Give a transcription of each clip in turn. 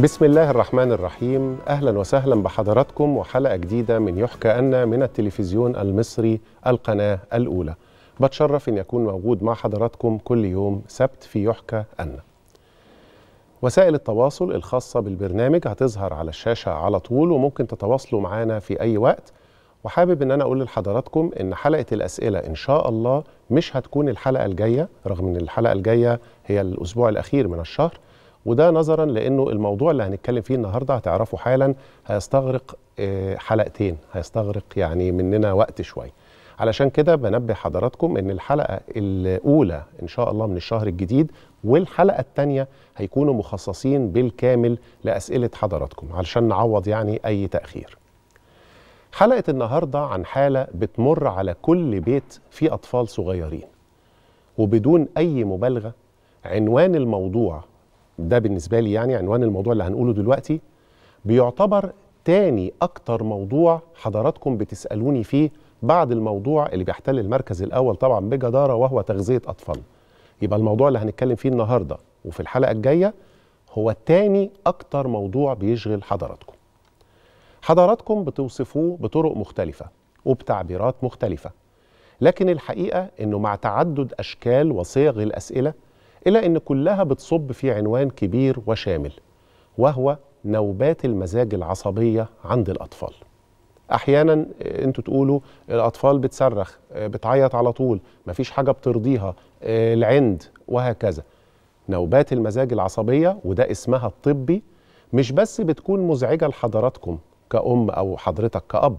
بسم الله الرحمن الرحيم اهلا وسهلا بحضراتكم وحلقه جديده من يحكى أن من التلفزيون المصري القناه الاولى بتشرف ان يكون موجود مع حضراتكم كل يوم سبت في يحكى أن وسائل التواصل الخاصه بالبرنامج هتظهر على الشاشه على طول وممكن تتواصلوا معانا في اي وقت وحابب ان انا اقول لحضراتكم ان حلقه الاسئله ان شاء الله مش هتكون الحلقه الجايه رغم ان الحلقه الجايه هي الاسبوع الاخير من الشهر وده نظرا لانه الموضوع اللي هنتكلم فيه النهارده هتعرفوا حالا هيستغرق آه، حلقتين هيستغرق يعني مننا وقت شويه علشان كده بنبه حضراتكم ان الحلقه الاولى ان شاء الله من الشهر الجديد والحلقه الثانيه هيكونوا مخصصين بالكامل لاسئله حضراتكم علشان نعوض يعني اي تاخير حلقه النهارده عن حاله بتمر على كل بيت فيه اطفال صغيرين وبدون اي مبالغه عنوان الموضوع ده بالنسبه لي يعني عنوان الموضوع اللي هنقوله دلوقتي بيعتبر تاني اكتر موضوع حضراتكم بتسالوني فيه بعد الموضوع اللي بيحتل المركز الاول طبعا بجداره وهو تغذيه اطفال يبقى الموضوع اللي هنتكلم فيه النهارده وفي الحلقه الجايه هو تاني اكتر موضوع بيشغل حضراتكم حضراتكم بتوصفوه بطرق مختلفه وبتعبيرات مختلفه لكن الحقيقه انه مع تعدد اشكال وصيغ الاسئله إلى أن كلها بتصب في عنوان كبير وشامل وهو نوبات المزاج العصبية عند الأطفال احيانا آه، انتوا تقولوا الاطفال بتصرخ آه، بتعيط على طول مفيش حاجه بترضيها آه، العند وهكذا نوبات المزاج العصبيه وده اسمها الطبي مش بس بتكون مزعجه لحضراتكم كأم او حضرتك كأب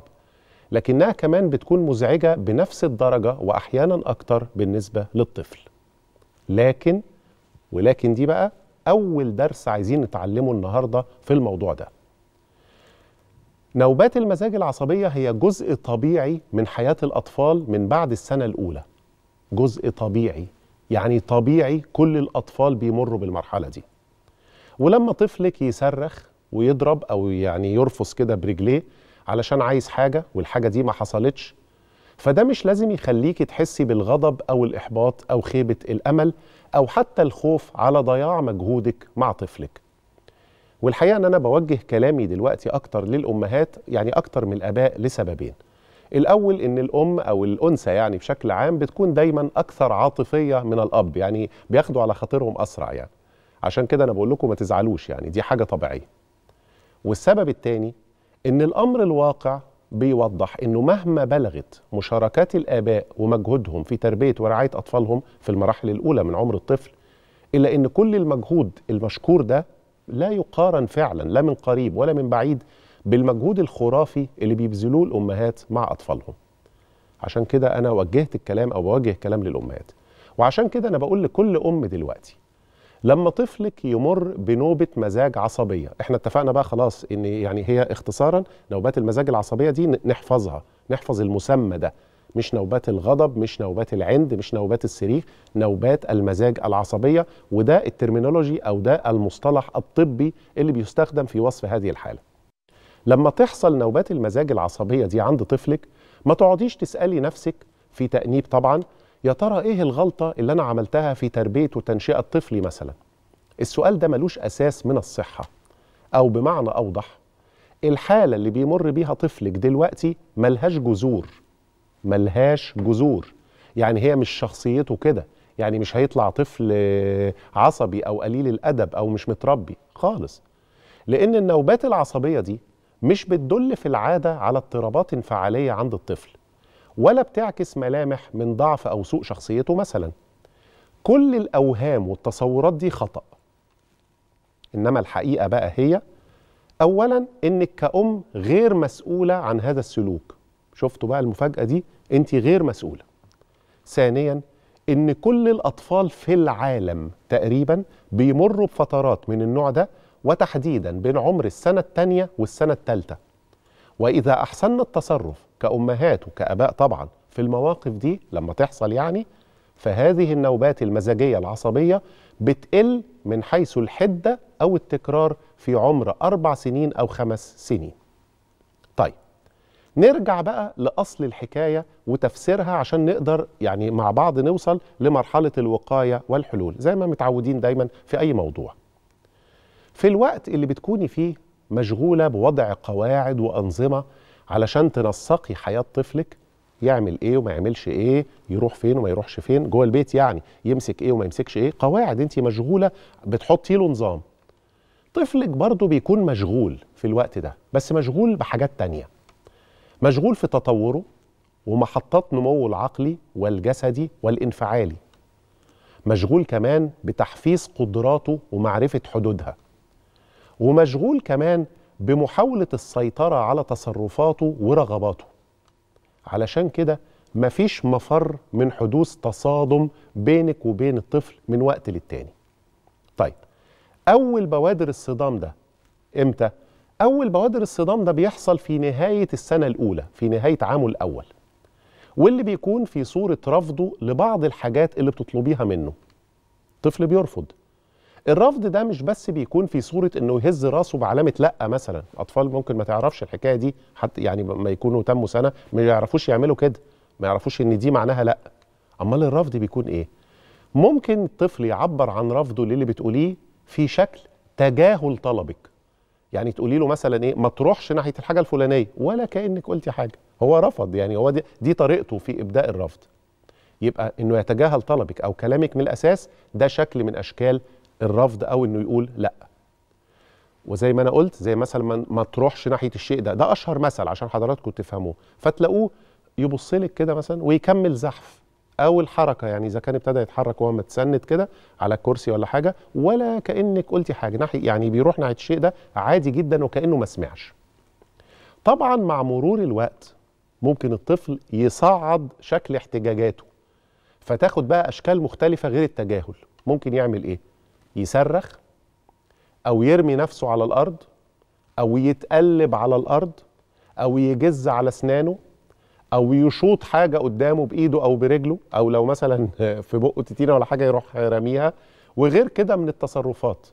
لكنها كمان بتكون مزعجه بنفس الدرجه واحيانا اكتر بالنسبه للطفل لكن ولكن دي بقى أول درس عايزين نتعلمه النهاردة في الموضوع ده نوبات المزاج العصبية هي جزء طبيعي من حياة الأطفال من بعد السنة الأولى جزء طبيعي يعني طبيعي كل الأطفال بيمروا بالمرحلة دي ولما طفلك يصرخ ويضرب أو يعني يرفص كده برجليه علشان عايز حاجة والحاجة دي ما حصلتش فده مش لازم يخليك تحسي بالغضب أو الإحباط أو خيبة الأمل أو حتى الخوف على ضياع مجهودك مع طفلك والحقيقة أن أنا بوجه كلامي دلوقتي أكتر للأمهات يعني أكتر من الآباء لسببين الأول إن الأم أو الأنثى يعني بشكل عام بتكون دايما أكثر عاطفية من الأب يعني بياخدوا على خاطرهم أسرع يعني عشان كده أنا بقول لكم ما تزعلوش يعني دي حاجة طبيعية والسبب الثاني إن الأمر الواقع بيوضح انه مهما بلغت مشاركات الاباء ومجهودهم في تربيه ورعايه اطفالهم في المراحل الاولى من عمر الطفل الا ان كل المجهود المشكور ده لا يقارن فعلا لا من قريب ولا من بعيد بالمجهود الخرافي اللي بيبذلوه الامهات مع اطفالهم. عشان كده انا وجهت الكلام او بوجه كلام للامهات. وعشان كده انا بقول لكل ام دلوقتي لما طفلك يمر بنوبه مزاج عصبيه احنا اتفقنا بقى خلاص ان يعني هي اختصارا نوبات المزاج العصبيه دي نحفظها نحفظ المسمى ده مش نوبات الغضب مش نوبات العند مش نوبات السريخ نوبات المزاج العصبيه وده الترمينولوجي او ده المصطلح الطبي اللي بيستخدم في وصف هذه الحاله لما تحصل نوبات المزاج العصبيه دي عند طفلك ما تقعديش تسالي نفسك في تانيب طبعا يا ترى ايه الغلطه اللي انا عملتها في تربيه وتنشئه طفلي مثلا السؤال ده ملوش اساس من الصحه او بمعنى اوضح الحاله اللي بيمر بيها طفلك دلوقتي ملهاش جذور ملهاش جذور يعني هي مش شخصيته كده يعني مش هيطلع طفل عصبي او قليل الادب او مش متربي خالص لان النوبات العصبيه دي مش بتدل في العاده على اضطرابات انفعاليه عند الطفل ولا بتعكس ملامح من ضعف أو سوء شخصيته مثلا كل الأوهام والتصورات دي خطأ إنما الحقيقة بقى هي أولا إنك كأم غير مسؤولة عن هذا السلوك شفتوا بقى المفاجأة دي أنت غير مسؤولة ثانيا إن كل الأطفال في العالم تقريبا بيمروا بفترات من النوع ده وتحديدا بين عمر السنة الثانية والسنة الثالثة وإذا أحسن التصرف كأمهات وكأباء طبعا في المواقف دي لما تحصل يعني فهذه النوبات المزاجية العصبية بتقل من حيث الحدة أو التكرار في عمر أربع سنين أو خمس سنين طيب نرجع بقى لأصل الحكاية وتفسيرها عشان نقدر يعني مع بعض نوصل لمرحلة الوقاية والحلول زي ما متعودين دايما في أي موضوع في الوقت اللي بتكوني فيه مشغولة بوضع قواعد وأنظمة علشان تنسقي حياه طفلك يعمل ايه وما يعملش ايه يروح فين وما يروحش فين جوه البيت يعني يمسك ايه وما يمسكش ايه قواعد انت مشغوله بتحطي له نظام طفلك برضه بيكون مشغول في الوقت ده بس مشغول بحاجات تانية مشغول في تطوره ومحطات نموه العقلي والجسدي والانفعالي مشغول كمان بتحفيز قدراته ومعرفة حدودها ومشغول كمان بمحاولة السيطرة على تصرفاته ورغباته علشان كده مفيش مفر من حدوث تصادم بينك وبين الطفل من وقت للتاني طيب أول بوادر الصدام ده إمتى؟ أول بوادر الصدام ده بيحصل في نهاية السنة الأولى في نهاية عامه الأول واللي بيكون في صورة رفضه لبعض الحاجات اللي بتطلبيها منه طفل بيرفض الرفض ده مش بس بيكون في صوره انه يهز راسه بعلامه لا مثلا اطفال ممكن ما تعرفش الحكايه دي حتى يعني ما يكونوا تموا سنه ما يعرفوش يعملوا كده ما يعرفوش ان دي معناها لا امال الرفض بيكون ايه ممكن الطفل يعبر عن رفضه للي بتقوليه في شكل تجاهل طلبك يعني تقولي له مثلا ايه ما تروحش ناحيه الحاجه الفلانيه ولا كانك قلتي حاجه هو رفض يعني هو دي, دي طريقته في ابداء الرفض يبقى انه يتجاهل طلبك او كلامك من الاساس ده شكل من اشكال الرفض او انه يقول لا وزي ما انا قلت زي مثلا ما تروحش ناحيه الشيء ده ده اشهر مثل عشان حضراتكم تفهموه فتلاقوه يبص لك كده مثلا ويكمل زحف او الحركه يعني اذا كان ابتدى يتحرك وهو متسند كده على كرسي ولا حاجه ولا كانك قلتي حاجه ناحيه يعني بيروح ناحيه الشيء ده عادي جدا وكانه ما سمعش طبعا مع مرور الوقت ممكن الطفل يصعد شكل احتجاجاته فتاخد بقى اشكال مختلفه غير التجاهل ممكن يعمل ايه يصرخ او يرمي نفسه على الارض او يتقلب على الارض او يجز على اسنانه او يشوط حاجه قدامه بايده او برجله او لو مثلا في بقه تتينه ولا حاجه يروح راميها وغير كده من التصرفات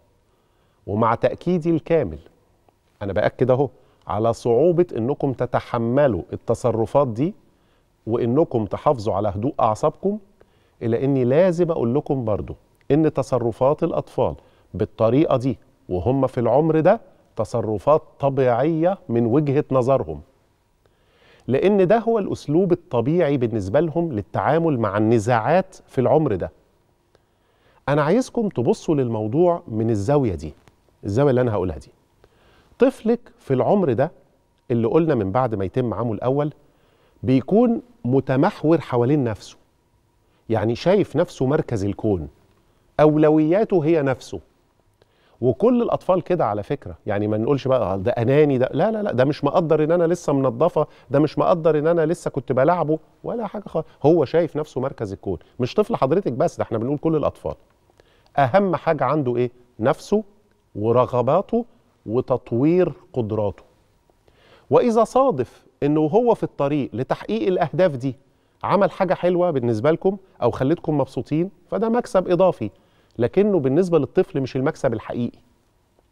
ومع تاكيدي الكامل انا باكد اهو على صعوبه انكم تتحملوا التصرفات دي وانكم تحافظوا على هدوء اعصابكم الا اني لازم اقول لكم برضه ان تصرفات الاطفال بالطريقه دي وهم في العمر ده تصرفات طبيعيه من وجهه نظرهم لان ده هو الاسلوب الطبيعي بالنسبه لهم للتعامل مع النزاعات في العمر ده انا عايزكم تبصوا للموضوع من الزاويه دي الزاويه اللي انا هقولها دي طفلك في العمر ده اللي قلنا من بعد ما يتم عامه الاول بيكون متمحور حوالين نفسه يعني شايف نفسه مركز الكون اولوياته هي نفسه وكل الاطفال كده على فكره يعني ما نقولش بقى آه، ده اناني ده لا لا لا ده مش مقدر ان انا لسه منضفه ده مش مقدر ان انا لسه كنت بلعبه ولا حاجه خالص هو شايف نفسه مركز الكون مش طفل حضرتك بس ده احنا بنقول كل الاطفال اهم حاجه عنده ايه نفسه ورغباته وتطوير قدراته واذا صادف انه هو في الطريق لتحقيق الاهداف دي عمل حاجه حلوه بالنسبه لكم او خلتكم مبسوطين فده مكسب اضافي لكنه بالنسبه للطفل مش المكسب الحقيقي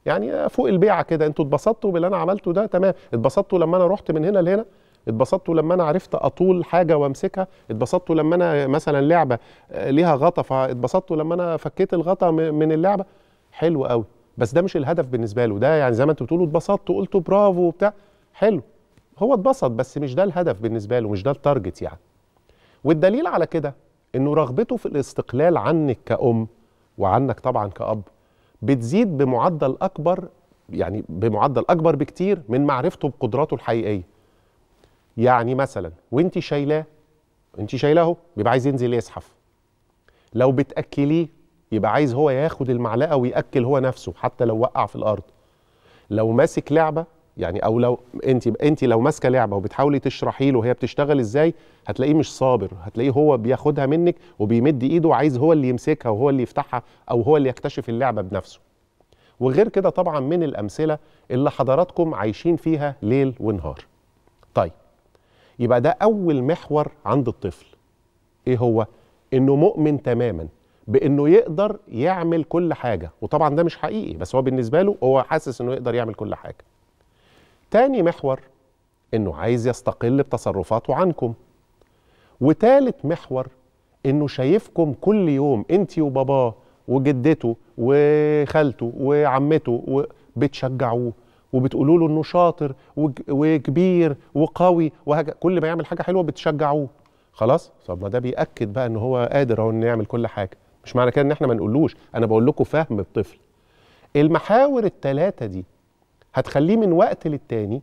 يعني فوق البيعه كده انتوا اتبسطتوا باللي انا عملته ده تمام اتبسطتوا لما انا رحت من هنا لهنا اتبسطتوا لما انا عرفت اطول حاجه وامسكها اتبسطتوا لما انا مثلا لعبه ليها غطا فاتبسطتوا لما انا فكيت الغطا من اللعبه حلو قوي بس ده مش الهدف بالنسبه له ده يعني زي ما انتوا بتقولوا اتبسطتوا قلتوا برافو وبتاع حلو هو اتبسط بس مش ده الهدف بالنسبه له مش ده التارجت يعني والدليل على كده انه رغبته في الاستقلال عنك كأم وعنك طبعا كأب بتزيد بمعدل أكبر يعني بمعدل أكبر بكتير من معرفته بقدراته الحقيقية يعني مثلا وانت شايلاه انت شايلاه اهو بيبقى عايز ينزل يزحف لو بتأكليه يبقى عايز هو ياخد المعلقة ويأكل هو نفسه حتى لو وقع في الأرض لو ماسك لعبة يعني او لو انت انت لو ماسكه لعبه وبتحاولي تشرحي له هي بتشتغل ازاي هتلاقيه مش صابر هتلاقيه هو بياخدها منك وبيمد ايده وعايز هو اللي يمسكها وهو اللي يفتحها او هو اللي يكتشف اللعبه بنفسه وغير كده طبعا من الامثله اللي حضراتكم عايشين فيها ليل ونهار طيب يبقى ده اول محور عند الطفل ايه هو انه مؤمن تماما بانه يقدر يعمل كل حاجه وطبعا ده مش حقيقي بس هو بالنسبه له هو حاسس انه يقدر يعمل كل حاجه تاني محور انه عايز يستقل بتصرفاته عنكم وتالت محور انه شايفكم كل يوم انت وباباه وجدته وخالته وعمته بتشجعوه وبتقولوا له انه شاطر وكبير وقوي وهج... كل ما يعمل حاجه حلوه بتشجعوه خلاص طب ما ده بياكد بقى ان هو قادر اهو انه يعمل كل حاجه مش معنى كده ان احنا ما نقولوش انا بقول لكم فهم الطفل المحاور الثلاثه دي هتخليه من وقت للتاني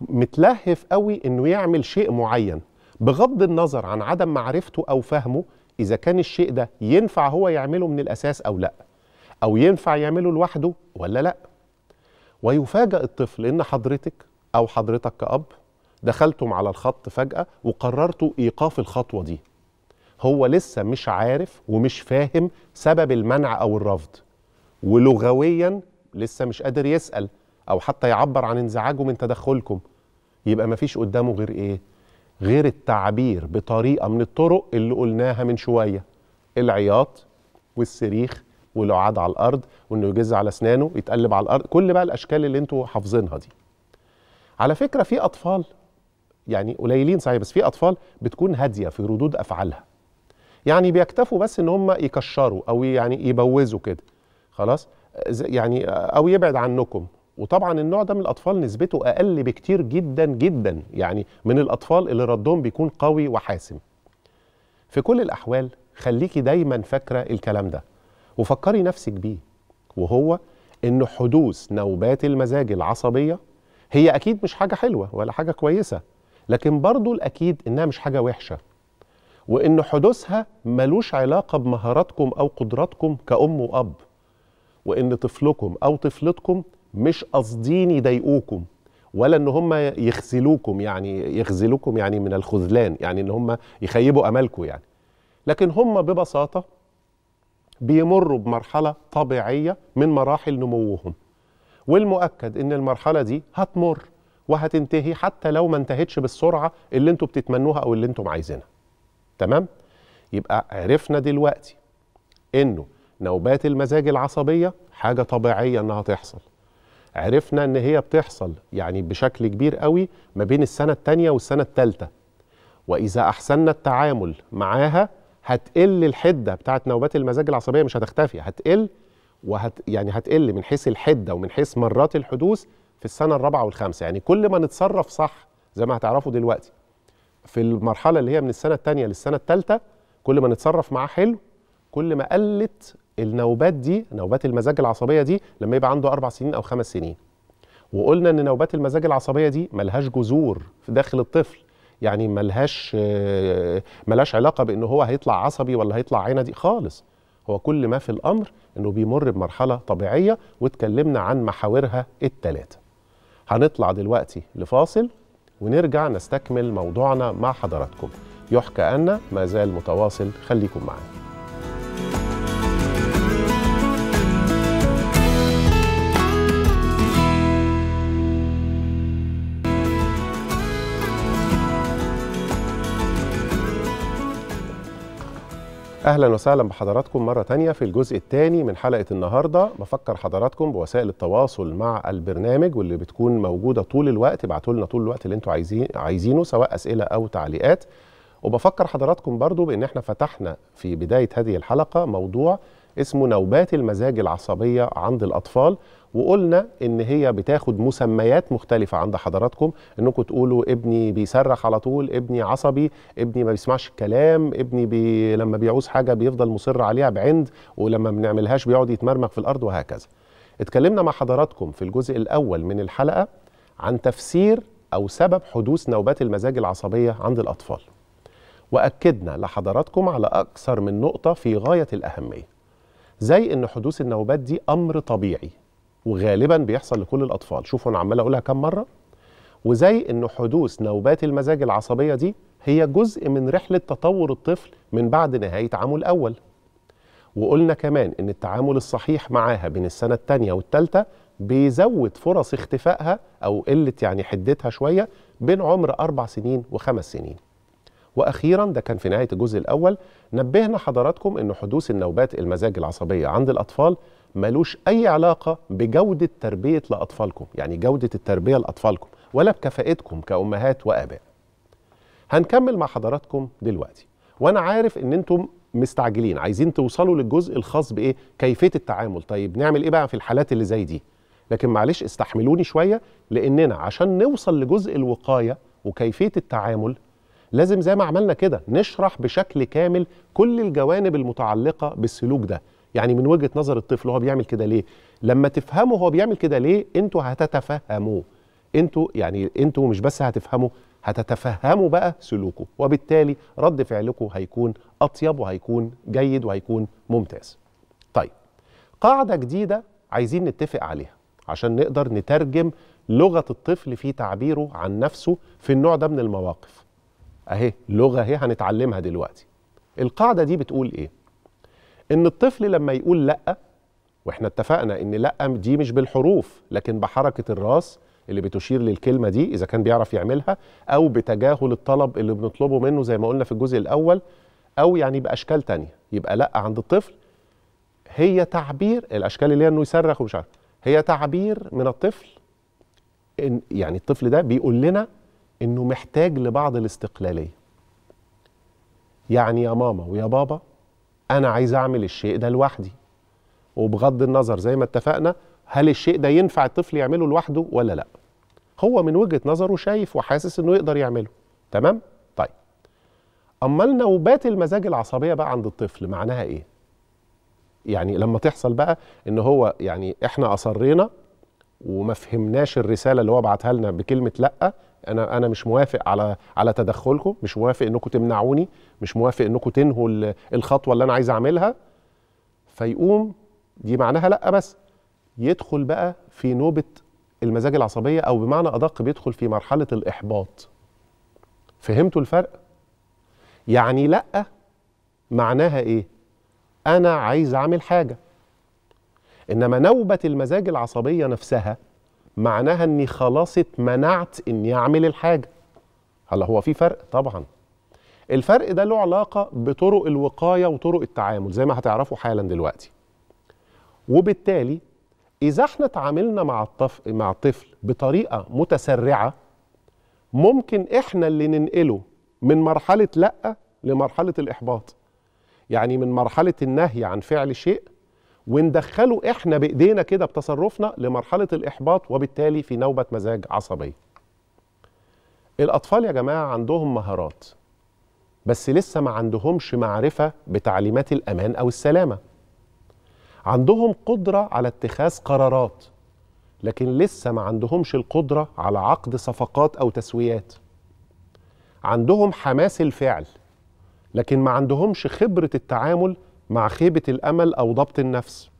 متلهف قوي انه يعمل شيء معين بغض النظر عن عدم معرفته او فهمه اذا كان الشيء ده ينفع هو يعمله من الاساس او لا او ينفع يعمله لوحده ولا لا ويفاجئ الطفل ان حضرتك او حضرتك كاب دخلتم على الخط فجاه وقررتوا ايقاف الخطوه دي هو لسه مش عارف ومش فاهم سبب المنع او الرفض ولغويا لسه مش قادر يسال او حتى يعبر عن انزعاجه من تدخلكم يبقى ما فيش قدامه غير ايه غير التعبير بطريقه من الطرق اللي قلناها من شويه العياط والصريخ والقعاد على الارض وانه يجز على اسنانه يتقلب على الارض كل بقى الاشكال اللي انتوا حافظينها دي على فكره في اطفال يعني قليلين صحيح بس في اطفال بتكون هاديه في ردود افعالها يعني بيكتفوا بس ان هم يكشروا او يعني يبوزوا كده خلاص يعني او يبعد عنكم وطبعا النوع ده من الاطفال نسبته اقل بكتير جدا جدا يعني من الاطفال اللي ردهم بيكون قوي وحاسم في كل الاحوال خليكي دايما فاكره الكلام ده وفكري نفسك بيه وهو ان حدوث نوبات المزاج العصبيه هي اكيد مش حاجه حلوه ولا حاجه كويسه لكن برضو الاكيد انها مش حاجه وحشه وان حدوثها ملوش علاقه بمهاراتكم او قدراتكم كام واب وان طفلكم او طفلتكم مش قاصدين يضايقوكم ولا ان هم يخذلوكم يعني يخذلوكم يعني من الخذلان يعني ان هم يخيبوا املكم يعني لكن هم ببساطه بيمروا بمرحله طبيعيه من مراحل نموهم والمؤكد ان المرحله دي هتمر وهتنتهي حتى لو ما انتهتش بالسرعه اللي انتم بتتمنوها او اللي انتم عايزينها تمام يبقى عرفنا دلوقتي انه نوبات المزاج العصبية حاجة طبيعية إنها تحصل عرفنا إن هي بتحصل يعني بشكل كبير قوي ما بين السنة التانية والسنة التالتة وإذا أحسننا التعامل معاها هتقل الحدة بتاعت نوبات المزاج العصبية مش هتختفي هتقل وهت يعني هتقل من حيث الحدة ومن حيث مرات الحدوث في السنة الرابعة والخامسة يعني كل ما نتصرف صح زي ما هتعرفوا دلوقتي في المرحلة اللي هي من السنة التانية للسنة التالتة كل ما نتصرف معاه حلو كل ما قلت النوبات دي نوبات المزاج العصبيه دي لما يبقى عنده اربع سنين او خمس سنين وقلنا ان نوبات المزاج العصبيه دي ملهاش جذور في داخل الطفل يعني ملهاش آه، ملهاش علاقه بان هو هيطلع عصبي ولا هيطلع عندي خالص هو كل ما في الامر انه بيمر بمرحله طبيعيه واتكلمنا عن محاورها الثلاثه هنطلع دلوقتي لفاصل ونرجع نستكمل موضوعنا مع حضراتكم يحكى أن ما زال متواصل خليكم معنا اهلا وسهلا بحضراتكم مره تانية في الجزء الثاني من حلقه النهارده بفكر حضراتكم بوسائل التواصل مع البرنامج واللي بتكون موجوده طول الوقت ابعتوا لنا طول الوقت اللي انتوا عايزين عايزينه سواء اسئله او تعليقات وبفكر حضراتكم برضو بان احنا فتحنا في بدايه هذه الحلقه موضوع اسمه نوبات المزاج العصبية عند الأطفال وقلنا ان هي بتاخد مسميات مختلفه عند حضراتكم انكم تقولوا ابني بيصرخ على طول ابني عصبي ابني ما بيسمعش الكلام ابني بي... لما بيعوز حاجه بيفضل مصر عليها بعند ولما ما بنعملهاش بيقعد يتمرمغ في الارض وهكذا اتكلمنا مع حضراتكم في الجزء الاول من الحلقه عن تفسير او سبب حدوث نوبات المزاج العصبيه عند الاطفال واكدنا لحضراتكم على اكثر من نقطه في غايه الاهميه زي ان حدوث النوبات دي امر طبيعي وغالبا بيحصل لكل الاطفال شوفوا انا عمال اقولها كام مره وزي ان حدوث نوبات المزاج العصبيه دي هي جزء من رحله تطور الطفل من بعد نهايه عامه الاول وقلنا كمان ان التعامل الصحيح معاها بين السنه الثانيه والثالثه بيزود فرص اختفائها او قله يعني حدتها شويه بين عمر اربع سنين وخمس سنين واخيرا ده كان في نهايه الجزء الاول نبهنا حضراتكم ان حدوث النوبات المزاج العصبيه عند الاطفال ملوش اي علاقه بجوده تربيه لاطفالكم يعني جوده التربيه لاطفالكم ولا بكفاءتكم كامهات واباء هنكمل مع حضراتكم دلوقتي وانا عارف ان انتم مستعجلين عايزين توصلوا للجزء الخاص بايه كيفيه التعامل طيب نعمل ايه بقى في الحالات اللي زي دي لكن معلش استحملوني شويه لاننا عشان نوصل لجزء الوقايه وكيفيه التعامل لازم زي ما عملنا كده نشرح بشكل كامل كل الجوانب المتعلقه بالسلوك ده يعني من وجهه نظر الطفل هو بيعمل كده ليه لما تفهموا هو بيعمل كده ليه انتوا هتتفهموه انتوا يعني انتوا مش بس هتفهموا هتتفهموا بقى سلوكه وبالتالي رد فعلكم هيكون اطيب وهيكون جيد وهيكون ممتاز طيب قاعده جديده عايزين نتفق عليها عشان نقدر نترجم لغه الطفل في تعبيره عن نفسه في النوع ده من المواقف اهي لغه اهي هنتعلمها دلوقتي القاعده دي بتقول ايه ان الطفل لما يقول لا واحنا اتفقنا ان لا دي مش بالحروف لكن بحركه الراس اللي بتشير للكلمه دي اذا كان بيعرف يعملها او بتجاهل الطلب اللي بنطلبه منه زي ما قلنا في الجزء الاول او يعني باشكال تانية يبقى لا عند الطفل هي تعبير الاشكال اللي هي انه يصرخ ومش عارف هي تعبير من الطفل إن يعني الطفل ده بيقول لنا انه محتاج لبعض الاستقلاليه يعني يا ماما ويا بابا انا عايز اعمل الشيء ده لوحدي وبغض النظر زي ما اتفقنا هل الشيء ده ينفع الطفل يعمله لوحده ولا لا هو من وجهه نظره شايف وحاسس انه يقدر يعمله تمام طيب امال نوبات المزاج العصبيه بقى عند الطفل معناها ايه يعني لما تحصل بقى ان هو يعني احنا اصرينا وما فهمناش الرساله اللي هو بعتها لنا بكلمه لا انا انا مش موافق على على تدخلكم مش موافق انكم تمنعوني مش موافق انكم تنهوا الخطوه اللي انا عايز اعملها فيقوم دي معناها لا بس يدخل بقى في نوبه المزاج العصبيه او بمعنى ادق بيدخل في مرحله الاحباط فهمتوا الفرق يعني لا معناها ايه انا عايز اعمل حاجه انما نوبه المزاج العصبيه نفسها معناها اني خلاص اتمنعت اني اعمل الحاجه هلا هو في فرق طبعا الفرق ده له علاقه بطرق الوقايه وطرق التعامل زي ما هتعرفوا حالا دلوقتي وبالتالي اذا احنا تعاملنا مع الطف... مع الطفل بطريقه متسرعه ممكن احنا اللي ننقله من مرحله لا لمرحله الاحباط يعني من مرحله النهي عن فعل شيء وندخله احنا بايدينا كده بتصرفنا لمرحله الاحباط وبالتالي في نوبه مزاج عصبيه. الاطفال يا جماعه عندهم مهارات بس لسه ما عندهمش معرفه بتعليمات الامان او السلامه. عندهم قدره على اتخاذ قرارات لكن لسه ما عندهمش القدره على عقد صفقات او تسويات. عندهم حماس الفعل لكن ما عندهمش خبره التعامل مع خيبة الأمل أو ضبط النفس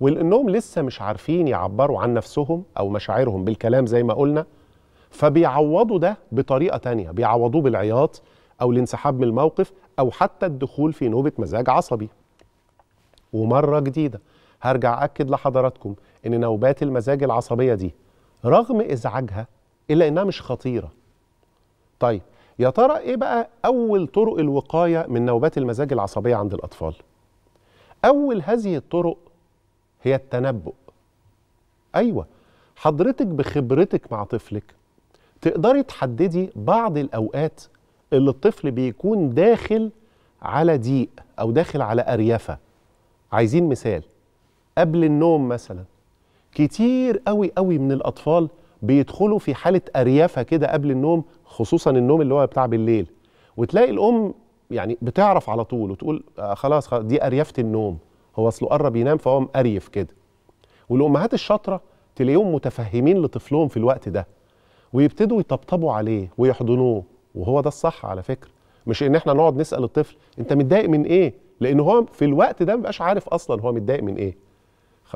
ولأنهم لسه مش عارفين يعبروا عن نفسهم أو مشاعرهم بالكلام زي ما قلنا فبيعوضوا ده بطريقة تانية بيعوضوه بالعياط أو الانسحاب من الموقف أو حتى الدخول في نوبة مزاج عصبي ومرة جديدة هرجع أكد لحضراتكم إن نوبات المزاج العصبية دي رغم إزعاجها إلا إنها مش خطيرة طيب يا ترى ايه بقى اول طرق الوقايه من نوبات المزاج العصبيه عند الاطفال اول هذه الطرق هي التنبؤ ايوه حضرتك بخبرتك مع طفلك تقدري تحددي بعض الاوقات اللي الطفل بيكون داخل على ضيق او داخل على اريافه عايزين مثال قبل النوم مثلا كتير قوي قوي من الاطفال بيدخلوا في حاله اريافه كده قبل النوم خصوصا النوم اللي هو بتاع بالليل وتلاقي الام يعني بتعرف على طول وتقول آه، خلاص, دي اريافه النوم هو اصله قرب ينام فهو اريف كده والامهات الشاطره تلاقيهم متفهمين لطفلهم في الوقت ده ويبتدوا يطبطبوا عليه ويحضنوه وهو ده الصح على فكره مش ان احنا نقعد نسال الطفل انت متضايق من ايه لان هو في الوقت ده مبقاش عارف اصلا هو متضايق من ايه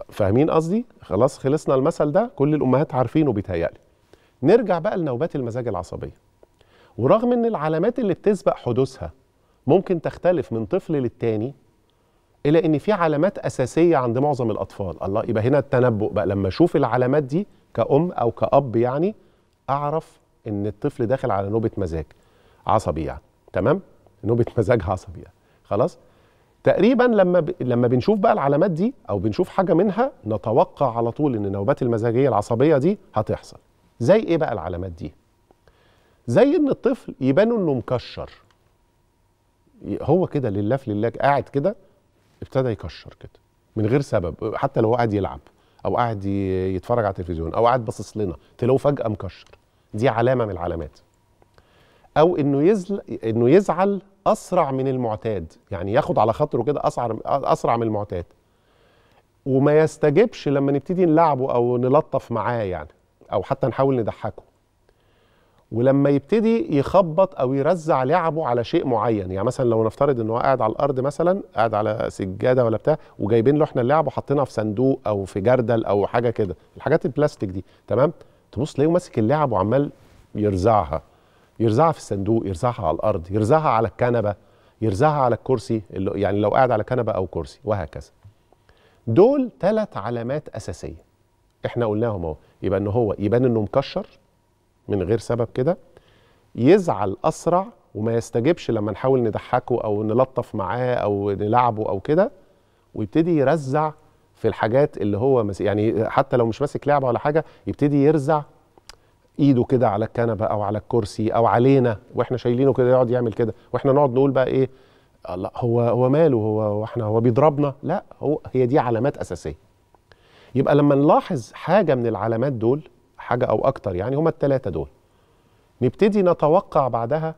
فاهمين قصدي خلاص خلصنا المثل ده كل الامهات عارفينه بيتهيألي نرجع بقى لنوبات المزاج العصبيه ورغم ان العلامات اللي بتسبق حدوثها ممكن تختلف من طفل للتاني الا ان في علامات اساسيه عند معظم الاطفال الله يبقى هنا التنبؤ بقى لما اشوف العلامات دي كأم أو كأب يعني أعرف إن الطفل داخل على نوبة مزاج عصبي يعني تمام؟ نوبة مزاج عصبي يعني. خلاص؟ تقريبا لما ب... لما بنشوف بقى العلامات دي او بنشوف حاجه منها نتوقع على طول ان النوبات المزاجيه العصبيه دي هتحصل زي ايه بقى العلامات دي زي ان الطفل يبان انه مكشر هو كده لله في لله قاعد كده ابتدى يكشر كده من غير سبب حتى لو قاعد يلعب او قاعد يتفرج على التلفزيون او قاعد باصص لنا تلاقوه فجاه مكشر دي علامه من العلامات او انه يزل انه يزعل اسرع من المعتاد يعني ياخد على خاطره كده اسرع اسرع من المعتاد وما يستجبش لما نبتدي نلعبه او نلطف معاه يعني او حتى نحاول نضحكه ولما يبتدي يخبط او يرزع لعبه على شيء معين يعني مثلا لو نفترض ان هو قاعد على الارض مثلا قاعد على سجاده ولا بتاع وجايبين له احنا اللعبه وحاطينها في صندوق او في جردل او حاجه كده الحاجات البلاستيك دي تمام تبص تلاقيه ماسك اللعب وعمال يرزعها يرزعها في الصندوق يرزعها على الارض يرزعها على الكنبه يرزعها على الكرسي يعني لو قاعد على كنبه او كرسي وهكذا دول ثلاث علامات اساسيه احنا قلناهم اهو يبقى ان هو يبان انه مكشر من غير سبب كده يزعل اسرع وما يستجبش لما نحاول نضحكه او نلطف معاه او نلعبه او كده ويبتدي يرزع في الحاجات اللي هو يعني حتى لو مش ماسك لعبه ولا حاجه يبتدي يرزع ايده كده على الكنبه او على الكرسي او علينا واحنا شايلينه كده يقعد يعمل كده واحنا نقعد نقول بقى ايه الله هو هو ماله هو هو احنا هو بيضربنا لا هو هي دي علامات اساسيه يبقى لما نلاحظ حاجه من العلامات دول حاجه او اكتر يعني هما الثلاثه دول نبتدي نتوقع بعدها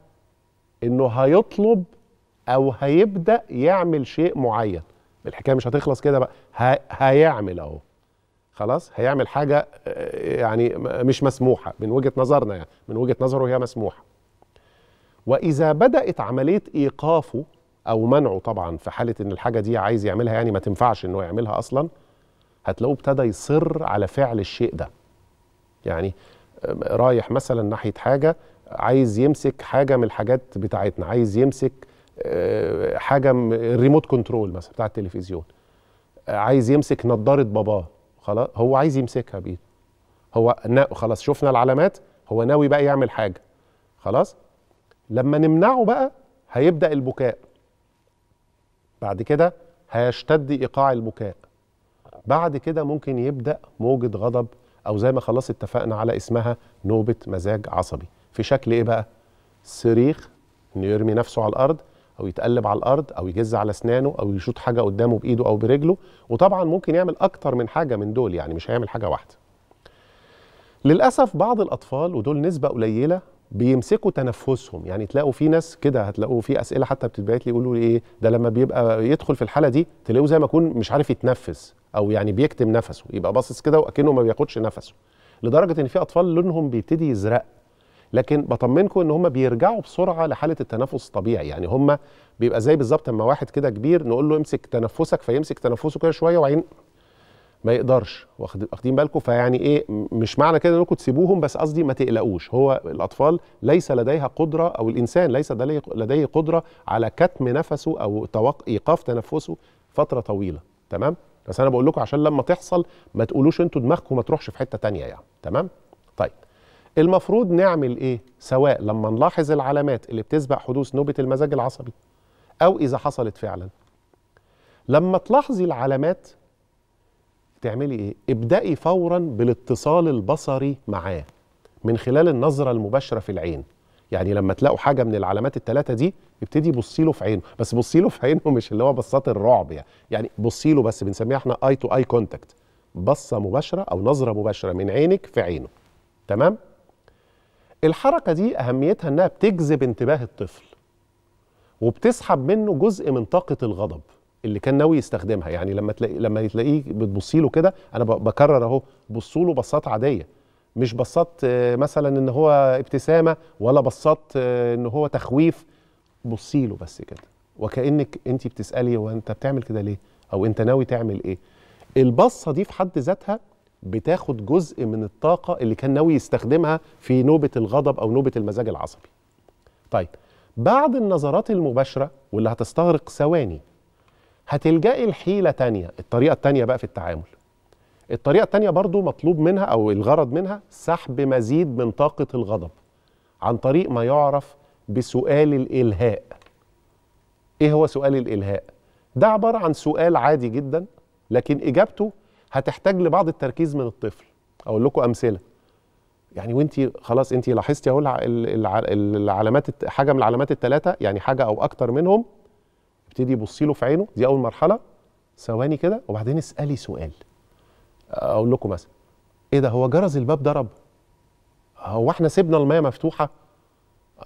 انه هيطلب او هيبدا يعمل شيء معين الحكايه مش هتخلص كده بقى هيعمل اهو خلاص هيعمل حاجه آه، يعني مش مسموحه من وجهه نظرنا يعني من وجهه نظره هي مسموحه واذا بدات عمليه ايقافه او منعه طبعا في حاله ان الحاجه دي عايز يعملها يعني ما تنفعش ان هو يعملها اصلا هتلاقوه ابتدى يصر على فعل الشيء ده يعني رايح مثلا ناحيه حاجه عايز يمسك حاجه من الحاجات بتاعتنا عايز يمسك آه، حاجه الريموت كنترول مثلا بتاع التلفزيون آه، عايز يمسك نظاره باباه خلاص هو عايز يمسكها بايده هو نا خلاص شفنا العلامات هو ناوي بقى يعمل حاجه خلاص لما نمنعه بقى هيبدا البكاء بعد كده هيشتد ايقاع البكاء بعد كده ممكن يبدا موجه غضب او زي ما خلاص اتفقنا على اسمها نوبه مزاج عصبي في شكل ايه بقى صريخ انه يرمي نفسه على الارض او يتقلب على الارض او يجز على اسنانه او يشوط حاجه قدامه بايده او برجله وطبعا ممكن يعمل اكتر من حاجه من دول يعني مش هيعمل حاجه واحده للاسف بعض الاطفال ودول نسبه قليله بيمسكوا تنفسهم يعني تلاقوا في ناس كده هتلاقوا في اسئله حتى بتتبعت لي يقولوا لي ايه ده لما بيبقى يدخل في الحاله دي تلاقوه زي ما يكون مش عارف يتنفس او يعني بيكتم نفسه يبقى باصص كده واكنه ما بياخدش نفسه لدرجه ان في اطفال لونهم بيبتدي يزرق لكن بطمنكم ان هم بيرجعوا بسرعه لحاله التنفس الطبيعي يعني هم بيبقى زي بالظبط اما واحد كده كبير نقول له امسك تنفسك فيمسك تنفسه كده شويه وبعدين ما يقدرش واخدين بالكم فيعني ايه مش معنى كده انكم تسيبوهم بس قصدي ما تقلقوش هو الاطفال ليس لديها قدره او الانسان ليس لديه قدره على كتم نفسه او ايقاف تنفسه فتره طويله تمام بس انا بقول لكم عشان لما تحصل ما تقولوش انتوا دماغكم ما تروحش في حته تانية يعني تمام طيب المفروض نعمل ايه سواء لما نلاحظ العلامات اللي بتسبق حدوث نوبة المزاج العصبي او اذا حصلت فعلا لما تلاحظي العلامات تعملي ايه ابدأي فورا بالاتصال البصري معاه من خلال النظرة المباشرة في العين يعني لما تلاقوا حاجه من العلامات الثلاثه دي ابتدي بصي له في عينه بس بصي له في عينه مش اللي هو بصات الرعب يعني يعني بصي له بس بنسميها احنا اي تو اي كونتاكت بصه مباشره او نظره مباشره من عينك في عينه تمام الحركة دي أهميتها أنها بتجذب انتباه الطفل وبتسحب منه جزء من طاقة الغضب اللي كان ناوي يستخدمها يعني لما تلاقي لما تلاقيه بتبصي له كده انا بكرر اهو بصوا له بصات عاديه مش بصات آه، مثلا ان هو ابتسامه ولا بصات آه، ان هو تخويف بصي له بس كده وكانك انت بتسالي هو انت بتعمل كده ليه او انت ناوي تعمل ايه البصه دي في حد ذاتها بتاخد جزء من الطاقة اللي كان ناوي يستخدمها في نوبة الغضب أو نوبة المزاج العصبي طيب بعد النظرات المباشرة واللي هتستغرق ثواني هتلجأ لحيلة تانية الطريقة التانية بقى في التعامل الطريقة التانية برضو مطلوب منها أو الغرض منها سحب مزيد من طاقة الغضب عن طريق ما يعرف بسؤال الإلهاء إيه هو سؤال الإلهاء؟ ده عبارة عن سؤال عادي جدا لكن إجابته هتحتاج لبعض التركيز من الطفل اقول لكم امثله يعني وانت خلاص انت لاحظتي اهو العلامات حاجه من العلامات الثلاثه يعني حاجه او اكتر منهم ابتدي بصي له في عينه دي اول مرحله ثواني كده وبعدين اسالي سؤال اقول لكم مثلا ايه ده هو جرس الباب ضرب هو احنا سيبنا المايه مفتوحه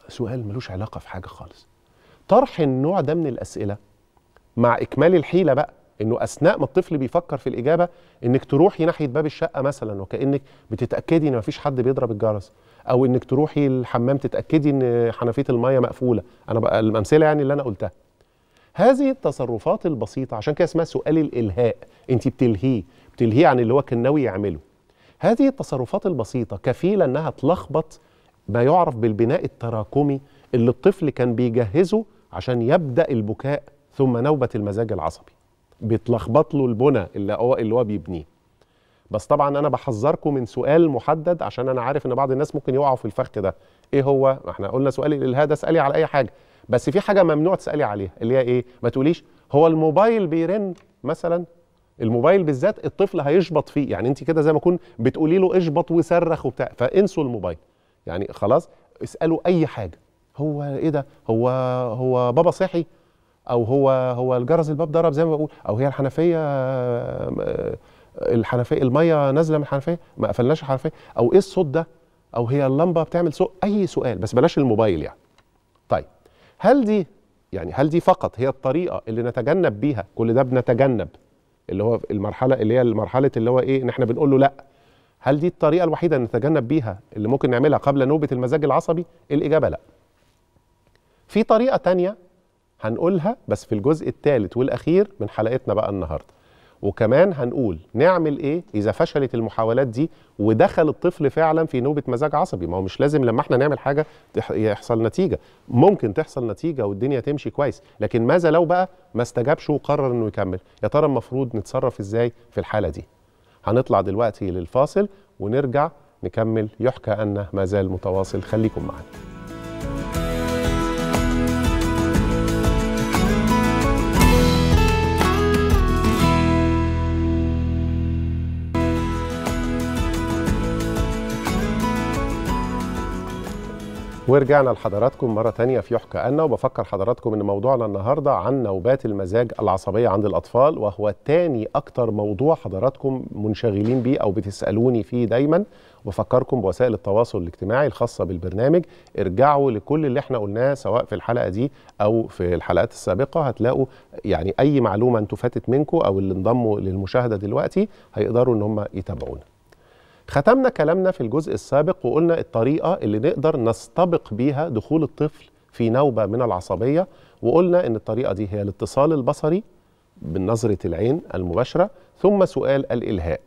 سؤال ملوش علاقه في حاجه خالص طرح النوع ده من الاسئله مع اكمال الحيله بقى انه اثناء ما الطفل بيفكر في الاجابه انك تروحي ناحيه باب الشقه مثلا وكانك بتتاكدي ان مفيش حد بيضرب الجرس او انك تروحي الحمام تتاكدي ان حنفيه الميه مقفوله انا بقى الامثله يعني اللي انا قلتها هذه التصرفات البسيطه عشان كده اسمها سؤال الالهاء انت بتلهيه بتلهيه عن اللي هو كان ناوي يعمله هذه التصرفات البسيطه كفيله انها تلخبط ما يعرف بالبناء التراكمي اللي الطفل كان بيجهزه عشان يبدا البكاء ثم نوبه المزاج العصبي بيتلخبط له البنى اللي هو اللي هو بيبنيه بس طبعا انا بحذركم من سؤال محدد عشان انا عارف ان بعض الناس ممكن يقعوا في الفخ ده ايه هو ما احنا قلنا سؤالي للهذا اسالي على اي حاجه بس في حاجه ممنوع تسالي عليها اللي هي ايه ما تقوليش هو الموبايل بيرن مثلا الموبايل بالذات الطفل هيشبط فيه يعني انت كده زي ما اكون بتقولي له اشبط وصرخ وبتاع فانسوا الموبايل يعني خلاص اسالوا اي حاجه هو ايه ده هو هو بابا صحي او هو هو الجرس الباب ضرب زي ما بقول او هي الحنفيه آه، الحنفيه الميه نازله من الحنفيه ما قفلناش الحنفيه او ايه الصوت ده او هي اللمبه بتعمل صوت اي سؤال بس بلاش الموبايل يعني طيب هل دي يعني هل دي فقط هي الطريقه اللي نتجنب بيها كل ده بنتجنب اللي هو المرحله اللي هي المرحله اللي هو ايه ان احنا بنقول له لا هل دي الطريقه الوحيده اللي نتجنب بيها اللي ممكن نعملها قبل نوبه المزاج العصبي الاجابه لا في طريقه ثانيه هنقولها بس في الجزء الثالث والاخير من حلقتنا بقى النهارده وكمان هنقول نعمل ايه اذا فشلت المحاولات دي ودخل الطفل فعلا في نوبه مزاج عصبي ما هو مش لازم لما احنا نعمل حاجه يحصل نتيجه ممكن تحصل نتيجه والدنيا تمشي كويس لكن ماذا لو بقى ما استجابش وقرر انه يكمل يا ترى المفروض نتصرف ازاي في الحاله دي هنطلع دلوقتي للفاصل ونرجع نكمل يحكى أن ما زال متواصل خليكم معنا ورجعنا لحضراتكم مرة تانية في يحكى أنا وبفكر حضراتكم إن موضوعنا النهاردة عن نوبات المزاج العصبية عند الأطفال وهو تاني أكتر موضوع حضراتكم منشغلين بيه أو بتسألوني فيه دايما وفكركم بوسائل التواصل الاجتماعي الخاصة بالبرنامج ارجعوا لكل اللي احنا قلناه سواء في الحلقة دي أو في الحلقات السابقة هتلاقوا يعني أي معلومة انتوا فاتت منكم أو اللي انضموا للمشاهدة دلوقتي هيقدروا إن هم يتابعونا ختمنا كلامنا في الجزء السابق وقلنا الطريقة اللي نقدر نستبق بيها دخول الطفل في نوبة من العصبية وقلنا إن الطريقة دي هي الاتصال البصري بنظرة العين المباشرة ثم سؤال الإلهاء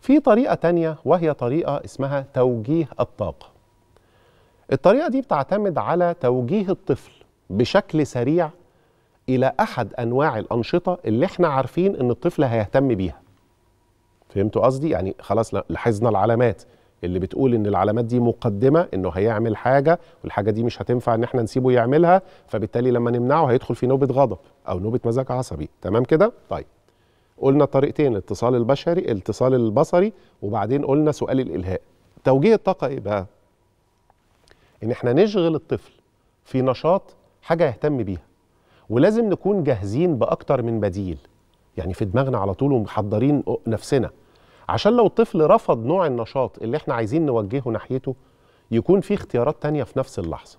في طريقة تانية وهي طريقة اسمها توجيه الطاقة الطريقة دي بتعتمد على توجيه الطفل بشكل سريع إلى أحد أنواع الأنشطة اللي احنا عارفين إن الطفل هيهتم بيها فهمتوا قصدي يعني خلاص لاحظنا العلامات اللي بتقول ان العلامات دي مقدمه انه هيعمل حاجه والحاجه دي مش هتنفع ان احنا نسيبه يعملها فبالتالي لما نمنعه هيدخل في نوبه غضب او نوبه مزاج عصبي تمام كده طيب قلنا طريقتين الاتصال البشري الاتصال البصري وبعدين قلنا سؤال الالهاء توجيه الطاقه ايه بقى ان احنا نشغل الطفل في نشاط حاجه يهتم بيها ولازم نكون جاهزين باكتر من بديل يعني في دماغنا على طول ومحضرين نفسنا عشان لو الطفل رفض نوع النشاط اللي احنا عايزين نوجهه ناحيته يكون في اختيارات تانية في نفس اللحظة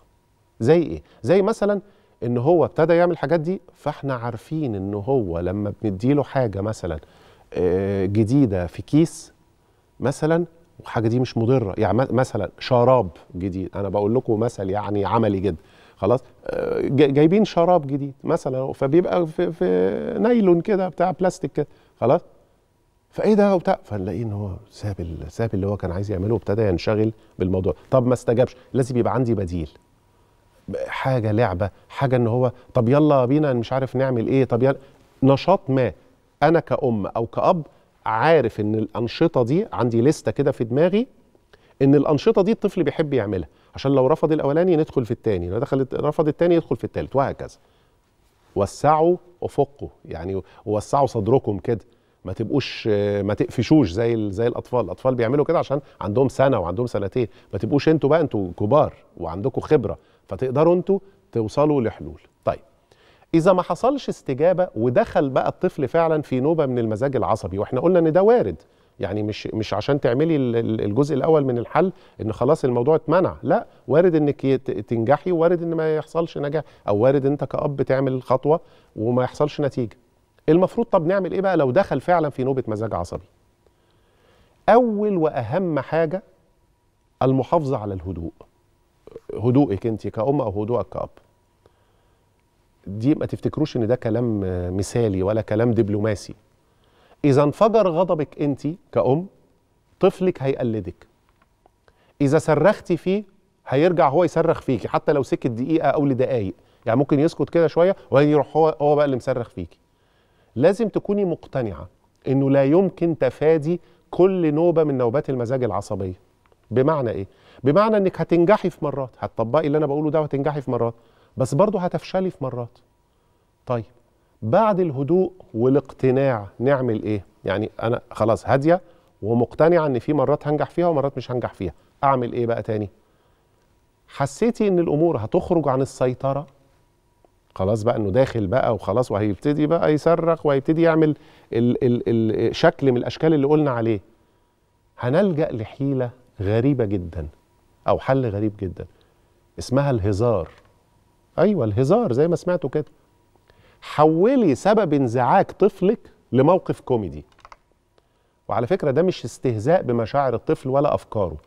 زي ايه؟ زي مثلا ان هو ابتدى يعمل الحاجات دي فاحنا عارفين ان هو لما بنديله حاجة مثلا آه، جديدة في كيس مثلا والحاجة دي مش مضرة يعني مثلا شراب جديد انا بقول لكم مثل يعني عملي جدا خلاص آه، جايبين شراب جديد مثلا فبيبقى في, في نايلون كده بتاع بلاستيك كده خلاص فايه ده وبتاع فنلاقيه ان هو ساب ساب اللي هو كان عايز يعمله وابتدى ينشغل بالموضوع طب ما استجابش لازم يبقى عندي بديل حاجه لعبه حاجه ان هو طب يلا بينا مش عارف نعمل ايه طب يلا نشاط ما انا كأم او كأب عارف ان الانشطه دي عندي لسته كده في دماغي ان الانشطه دي الطفل بيحب يعملها عشان لو رفض الاولاني ندخل في الثاني لو دخل رفض الثاني يدخل في الثالث وهكذا وسعوا افقه يعني وسعوا صدركم كده ما تبقوش ما تقفشوش زي زي الاطفال الاطفال بيعملوا كده عشان عندهم سنه وعندهم سنتين ما تبقوش انتوا بقى انتوا كبار وعندكم خبره فتقدروا انتوا توصلوا لحلول طيب اذا ما حصلش استجابه ودخل بقى الطفل فعلا في نوبه من المزاج العصبي واحنا قلنا ان ده وارد يعني مش مش عشان تعملي الجزء الاول من الحل ان خلاص الموضوع اتمنع لا وارد انك تنجحي وارد ان ما يحصلش نجاح او وارد انت كاب تعمل خطوه وما يحصلش نتيجه المفروض طب نعمل ايه بقى لو دخل فعلا في نوبه مزاج عصبي اول واهم حاجه المحافظه على الهدوء هدوءك انت كأم او هدوءك كأب دي ما تفتكروش ان ده كلام مثالي ولا كلام دبلوماسي اذا انفجر غضبك انت كأم طفلك هيقلدك اذا صرختي فيه هيرجع هو يصرخ فيكي حتى لو سكت دقيقه او لدقايق يعني ممكن يسكت كده شويه ويروح هو هو بقى اللي مصرخ فيكي لازم تكوني مقتنعه انه لا يمكن تفادي كل نوبه من نوبات المزاج العصبيه بمعنى ايه بمعنى انك هتنجحي في مرات هتطبقي اللي انا بقوله ده وهتنجحي في مرات بس برضه هتفشلي في مرات طيب بعد الهدوء والاقتناع نعمل ايه يعني انا خلاص هاديه ومقتنعه ان في مرات هنجح فيها ومرات مش هنجح فيها اعمل ايه بقى تاني حسيتي ان الامور هتخرج عن السيطره خلاص بقى انه داخل بقى وخلاص وهيبتدي بقى يصرخ وهيبتدي يعمل ال ال ال شكل من الاشكال اللي قلنا عليه هنلجا لحيله غريبه جدا او حل غريب جدا اسمها الهزار ايوه الهزار زي ما سمعتوا كده حولي سبب انزعاج طفلك لموقف كوميدي وعلى فكره ده مش استهزاء بمشاعر الطفل ولا افكاره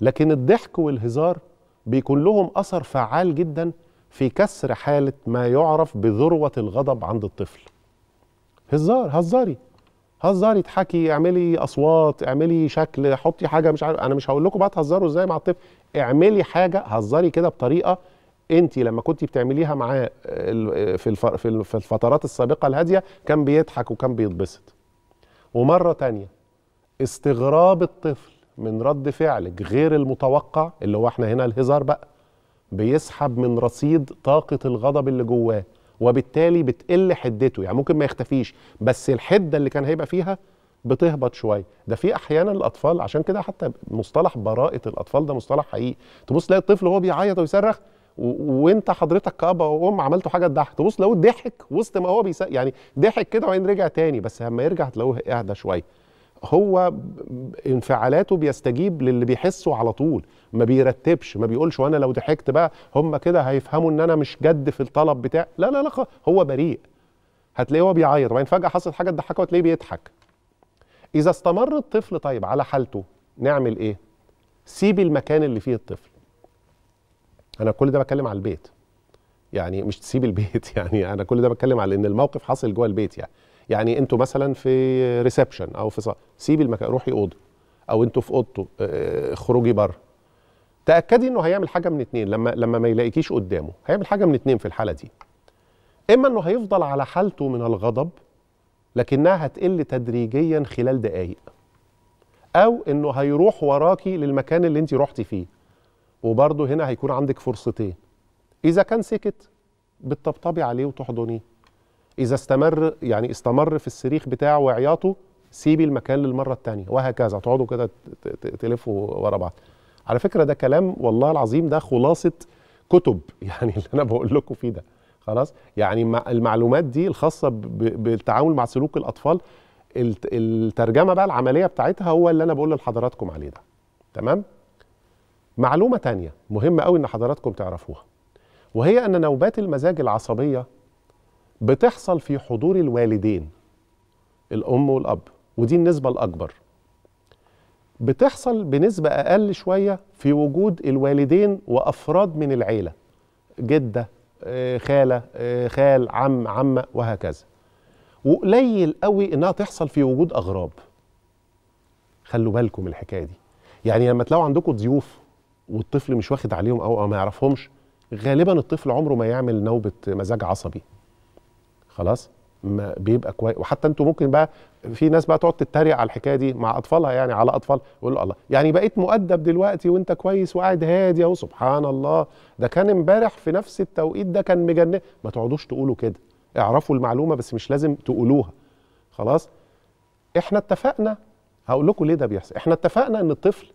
لكن الضحك والهزار بيكون لهم اثر فعال جدا في كسر حالة ما يعرف بذروة الغضب عند الطفل هزار هزاري هزاري اضحكي اعملي اصوات اعملي شكل حطي حاجه مش عارف انا مش هقول لكم بقى تهزروا ازاي مع الطفل اعملي حاجه هزري كده بطريقه انت لما كنت بتعمليها معاه في في الفترات السابقه الهاديه كان بيضحك وكان بيتبسط ومره تانية استغراب الطفل من رد فعلك غير المتوقع اللي هو احنا هنا الهزار بقى بيسحب من رصيد طاقه الغضب اللي جواه وبالتالي بتقل حدته يعني ممكن ما يختفيش بس الحده اللي كان هيبقى فيها بتهبط شويه ده في احيانا الاطفال عشان كده حتى مصطلح براءه الاطفال ده مصطلح حقيقي تبص تلاقي الطفل وهو بيعيط ويصرخ وانت حضرتك كأب وام عملتوا حاجه تضحك تبص لو ضحك وسط ما هو بيس يعني ضحك كده وبعدين رجع تاني بس لما يرجع تلاقوه اهدى شويه هو انفعالاته بيستجيب للي بيحسه على طول ما بيرتبش ما بيقولش وانا لو ضحكت بقى هم كده هيفهموا ان انا مش جد في الطلب بتاع لا لا لا هو بريء هتلاقيه هو بيعيط وبعدين فجاه حصلت حاجه تضحكه وتلاقيه بيضحك اذا استمر الطفل طيب على حالته نعمل ايه سيب المكان اللي فيه الطفل انا كل ده بتكلم على البيت يعني مش تسيب البيت يعني انا كل ده بتكلم على ان الموقف حاصل جوه البيت يعني يعني انتوا مثلا في ريسبشن او في سيبي المكان روحي اوضه او انتوا في اوضته اخرجي آه، آه، بره تاكدي انه هيعمل حاجه من اتنين لما لما ما يلاقيكيش قدامه هيعمل حاجه من اتنين في الحاله دي اما انه هيفضل على حالته من الغضب لكنها هتقل تدريجيا خلال دقائق او انه هيروح وراكي للمكان اللي انت رحتي فيه وبرضه هنا هيكون عندك فرصتين اذا كان سكت بتطبطبي عليه وتحضنيه اذا استمر يعني استمر في السريخ بتاعه وعياطه سيبي المكان للمره الثانيه وهكذا تقعدوا كده تلفوا ورا بعض على فكره ده كلام والله العظيم ده خلاصه كتب يعني اللي انا بقول لكم فيه ده خلاص يعني المعلومات دي الخاصه بالتعامل مع سلوك الاطفال الترجمه بقى العمليه بتاعتها هو اللي انا بقول لحضراتكم عليه ده تمام معلومه تانية مهمه قوي ان حضراتكم تعرفوها وهي ان نوبات المزاج العصبيه بتحصل في حضور الوالدين الأم والأب ودي النسبة الأكبر بتحصل بنسبة أقل شوية في وجود الوالدين وأفراد من العيلة جدة آه، خالة آه، خال عم عمة وهكذا وقليل قوي إنها تحصل في وجود أغراب خلوا بالكم الحكاية دي يعني لما تلاقوا عندكم ضيوف والطفل مش واخد عليهم أو, أو ما يعرفهمش غالبا الطفل عمره ما يعمل نوبة مزاج عصبي خلاص ما بيبقى كويس وحتى انتوا ممكن بقى في ناس بقى تقعد تتريق على الحكايه دي مع اطفالها يعني على اطفال يقول الله يعني بقيت مؤدب دلوقتي وانت كويس وقاعد هادي اهو سبحان الله ده كان امبارح في نفس التوقيت ده كان مجنن ما تقعدوش تقولوا كده اعرفوا المعلومه بس مش لازم تقولوها خلاص احنا اتفقنا هقول لكم ليه ده بيحصل احنا اتفقنا ان الطفل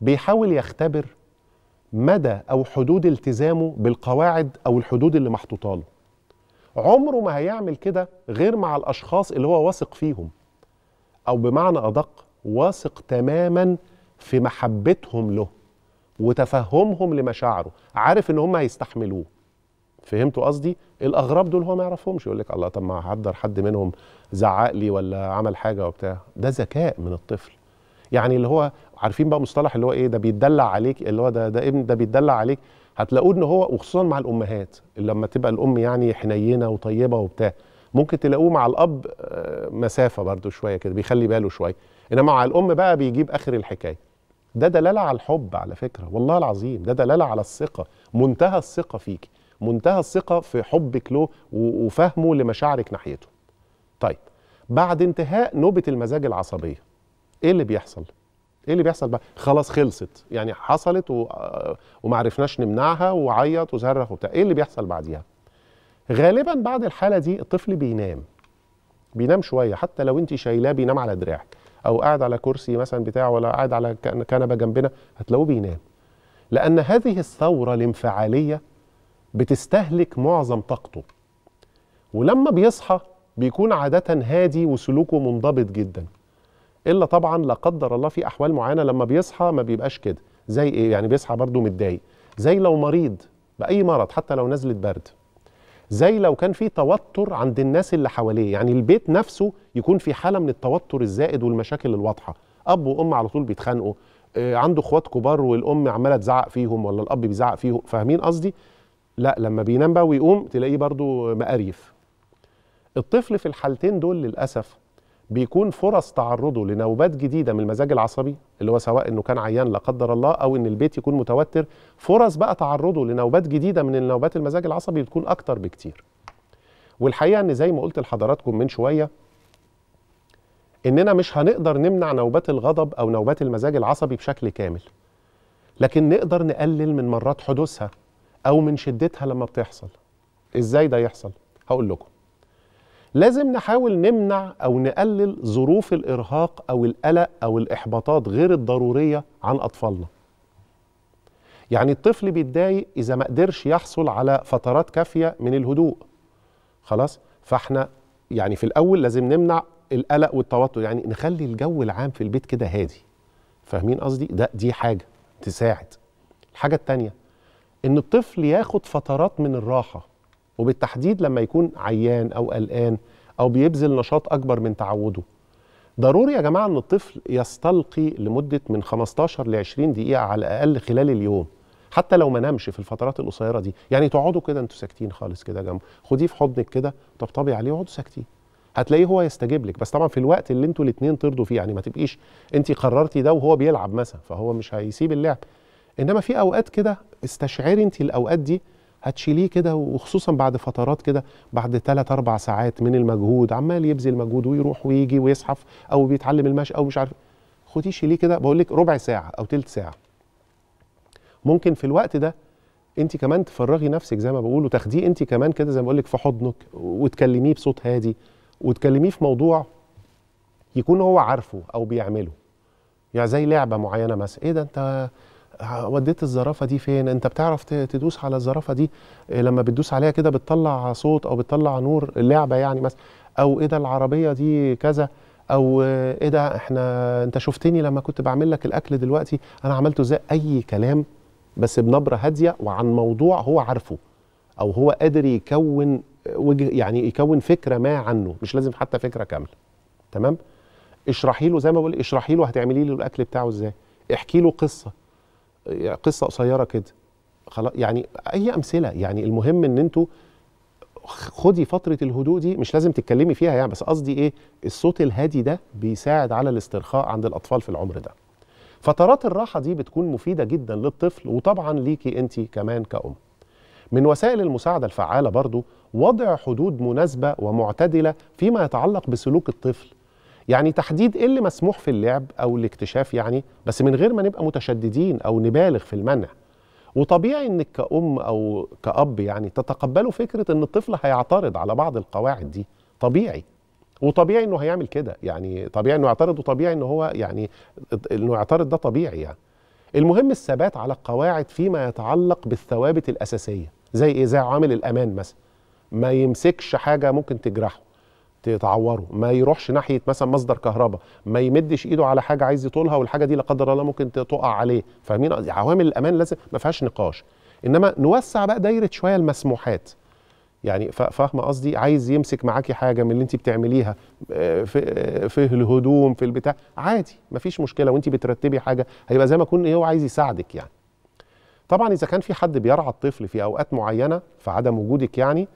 بيحاول يختبر مدى او حدود التزامه بالقواعد او الحدود اللي محطوطه له عمره ما هيعمل كده غير مع الاشخاص اللي هو واثق فيهم او بمعنى ادق واثق تماما في محبتهم له وتفهمهم لمشاعره عارف ان هم هيستحملوه فهمتوا قصدي الاغراب دول هو ما يعرفهمش يقول لك الله طب ما هعدر حد منهم زعق لي ولا عمل حاجه وبتاع ده ذكاء من الطفل يعني اللي هو عارفين بقى مصطلح اللي هو ايه ده بيتدلع عليك اللي هو ده ده ابن ده بيتدلع عليك هتلاقوه ان هو وخصوصا مع الامهات لما تبقى الام يعني حنينه وطيبه وبتاع ممكن تلاقوه مع الاب آه، مسافه برده شويه كده بيخلي باله شويه انما مع الام بقى بيجيب اخر الحكايه ده دلاله على الحب على فكره والله العظيم ده دلاله على الثقه منتهى الثقه فيك منتهى الثقه في حبك له وفهمه لمشاعرك ناحيته طيب بعد انتهاء نوبه المزاج العصبيه ايه اللي بيحصل ايه اللي بيحصل بقى خلاص خلصت يعني حصلت و... آه، وما عرفناش نمنعها وعيط وصرخ وبتاع ايه اللي بيحصل بعديها غالبا بعد الحاله دي الطفل بينام بينام شويه حتى لو انت شايلاه بينام على دراعك او قاعد على كرسي مثلا بتاع ولا قاعد على كنبه جنبنا هتلاقوه بينام لان هذه الثوره الانفعاليه بتستهلك معظم طاقته ولما بيصحى بيكون عاده هادي وسلوكه منضبط جدا الا طبعا لا قدر الله في احوال معينه لما بيصحى ما بيبقاش كده زي ايه يعني بيصحى برده متضايق زي لو مريض باي مرض حتى لو نزله برد زي لو كان في توتر عند الناس اللي حواليه يعني البيت نفسه يكون في حاله من التوتر الزائد والمشاكل الواضحه اب وام على طول بيتخانقوا آه، عنده اخوات كبار والام عماله تزعق فيهم ولا الاب بيزعق فيهم فاهمين قصدي لا لما بينام بقى ويقوم تلاقيه برده مقاريف الطفل في الحالتين دول للاسف بيكون فرص تعرضه لنوبات جديده من المزاج العصبي اللي هو سواء انه كان عيان لا قدر الله او ان البيت يكون متوتر فرص بقى تعرضه لنوبات جديده من نوبات المزاج العصبي بتكون اكتر بكتير والحقيقه ان زي ما قلت لحضراتكم من شويه اننا مش هنقدر نمنع نوبات الغضب او نوبات المزاج العصبي بشكل كامل لكن نقدر نقلل من مرات حدوثها او من شدتها لما بتحصل ازاي ده يحصل هقول لكم لازم نحاول نمنع أو نقلل ظروف الإرهاق أو القلق أو الإحباطات غير الضرورية عن أطفالنا يعني الطفل بيتضايق إذا ما قدرش يحصل على فترات كافية من الهدوء خلاص فاحنا يعني في الأول لازم نمنع القلق والتوتر يعني نخلي الجو العام في البيت كده هادي فاهمين قصدي ده دي حاجة تساعد الحاجة التانية إن الطفل ياخد فترات من الراحة وبالتحديد لما يكون عيان او قلقان او بيبذل نشاط اكبر من تعوده ضروري يا جماعه ان الطفل يستلقي لمده من 15 ل 20 دقيقه على الاقل خلال اليوم حتى لو ما نامش في الفترات القصيره دي يعني تقعدوا كده انتوا ساكتين خالص كده جنبه خديه في حضنك كده طبطبي عليه واقعدوا ساكتين هتلاقيه هو يستجيب لك بس طبعا في الوقت اللي انتوا الاثنين ترضوا فيه يعني ما تبقيش انت قررتي ده وهو بيلعب مثلا فهو مش هيسيب اللعب انما في اوقات كده استشعري انت الاوقات دي هتشيليه كده وخصوصا بعد فترات كده بعد ثلاث اربع ساعات من المجهود عمال يبذل مجهود ويروح ويجي ويزحف او بيتعلم المشي او مش عارف خديه شيليه كده بقول لك ربع ساعه او ثلث ساعه ممكن في الوقت ده انت كمان تفرغي نفسك زي ما بقول وتاخديه انت كمان كده زي ما بقول لك في حضنك وتكلميه بصوت هادي وتكلميه في موضوع يكون هو عارفه او بيعمله يعني زي لعبه معينه مثلا ايه ده انت وديت الزرافه دي فين انت بتعرف تدوس على الزرافه دي إيه، لما بتدوس عليها كده بتطلع صوت او بتطلع نور اللعبه يعني مثلا او ايه ده العربيه دي كذا او ايه ده احنا انت شفتني لما كنت بعمل لك الاكل دلوقتي انا عملته ازاي اي كلام بس بنبره هاديه وعن موضوع هو عارفه او هو قادر يكون وجه يعني يكون فكره ما عنه مش لازم حتى فكره كامله تمام اشرحي له زي ما بقول اشرحي له هتعملي له الاكل بتاعه ازاي احكي له قصه يعني قصه قصيره كده خلاص يعني اي امثله يعني المهم ان انتوا خدي فتره الهدوء دي مش لازم تتكلمي فيها يعني بس قصدي ايه الصوت الهادي ده بيساعد على الاسترخاء عند الاطفال في العمر ده فترات الراحه دي بتكون مفيده جدا للطفل وطبعا ليكي انت كمان كأم من وسائل المساعدة الفعالة برضو وضع حدود مناسبة ومعتدلة فيما يتعلق بسلوك الطفل يعني تحديد ايه اللي مسموح في اللعب او الاكتشاف يعني بس من غير ما نبقى متشددين او نبالغ في المنع وطبيعي انك كأم او كأب يعني تتقبلوا فكرة ان الطفل هيعترض على بعض القواعد دي طبيعي وطبيعي انه هيعمل كده يعني طبيعي انه يعترض وطبيعي ان هو يعني انه يعترض ده طبيعي يعني المهم الثبات على القواعد فيما يتعلق بالثوابت الاساسيه زي ايه زي عامل الامان مثلا ما يمسكش حاجه ممكن تجرحه تعوره ما يروحش ناحيه مثلا مصدر كهرباء ما يمدش ايده على حاجه عايز يطولها والحاجه دي لا قدر الله ممكن تقع عليه فاهمين عوامل الامان لازم ما فيهاش نقاش انما نوسع بقى دايره شويه المسموحات يعني فاهمه قصدي عايز يمسك معاكي حاجه من اللي انت بتعمليها آه، في في الهدوم في البتاع عادي مفيش مشكله وانت بترتبي حاجه هيبقى زي ما يكون هو عايز يساعدك يعني طبعا اذا كان في حد بيرعى الطفل في اوقات معينه فعدم وجودك يعني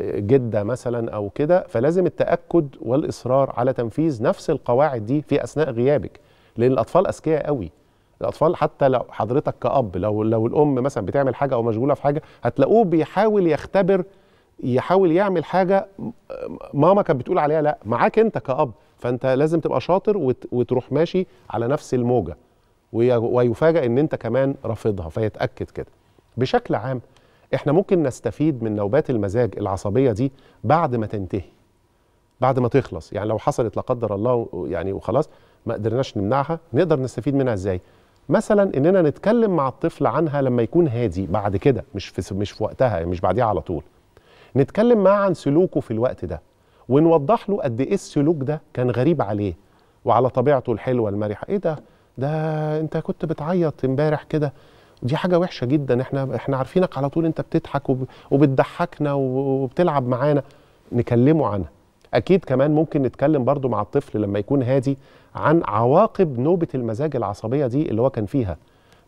جده مثلا او كده فلازم التاكد والاصرار على تنفيذ نفس القواعد دي في اثناء غيابك لان الاطفال اذكياء قوي الاطفال حتى لو حضرتك كاب لو لو الام مثلا بتعمل حاجه او مشغوله في حاجه هتلاقوه بيحاول يختبر يحاول يعمل حاجه ماما كانت بتقول عليها لا معاك انت كاب فانت لازم تبقى شاطر وتروح ماشي على نفس الموجه ويفاجئ ان انت كمان رافضها فيتاكد كده بشكل عام احنا ممكن نستفيد من نوبات المزاج العصبيه دي بعد ما تنتهي بعد ما تخلص يعني لو حصلت لا قدر الله يعني وخلاص ما قدرناش نمنعها نقدر نستفيد منها ازاي مثلا اننا نتكلم مع الطفل عنها لما يكون هادي بعد كده مش في مش في وقتها يعني مش بعديها على طول نتكلم معاه عن سلوكه في الوقت ده ونوضح له قد ايه السلوك ده كان غريب عليه وعلى طبيعته الحلوه المرحه ايه ده ده انت كنت بتعيط امبارح كده دي حاجه وحشه جدا احنا احنا عارفينك على طول انت بتضحك وبتضحكنا وبتلعب معانا نكلمه عنها اكيد كمان ممكن نتكلم برضو مع الطفل لما يكون هادي عن عواقب نوبه المزاج العصبيه دي اللي هو كان فيها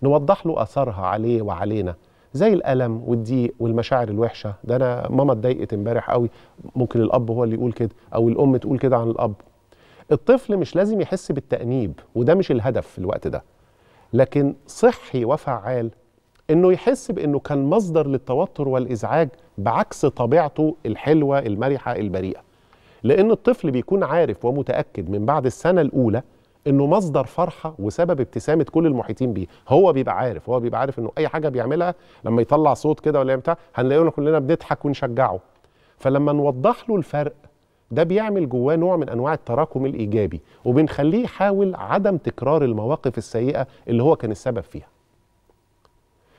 نوضح له اثرها عليه وعلينا زي الالم والضيق والمشاعر الوحشه ده انا ماما اتضايقت امبارح قوي ممكن الاب هو اللي يقول كده او الام تقول كده عن الاب الطفل مش لازم يحس بالتانيب وده مش الهدف في الوقت ده لكن صحي وفعال انه يحس بانه كان مصدر للتوتر والازعاج بعكس طبيعته الحلوه المرحه البريئه لان الطفل بيكون عارف ومتاكد من بعد السنه الاولى انه مصدر فرحه وسبب ابتسامه كل المحيطين بيه هو بيبقى عارف هو بيبقى عارف انه اي حاجه بيعملها لما يطلع صوت كده ولا بتاع هنلاقيه كلنا بنضحك ونشجعه فلما نوضح له الفرق ده بيعمل جواه نوع من انواع التراكم الايجابي وبنخليه يحاول عدم تكرار المواقف السيئه اللي هو كان السبب فيها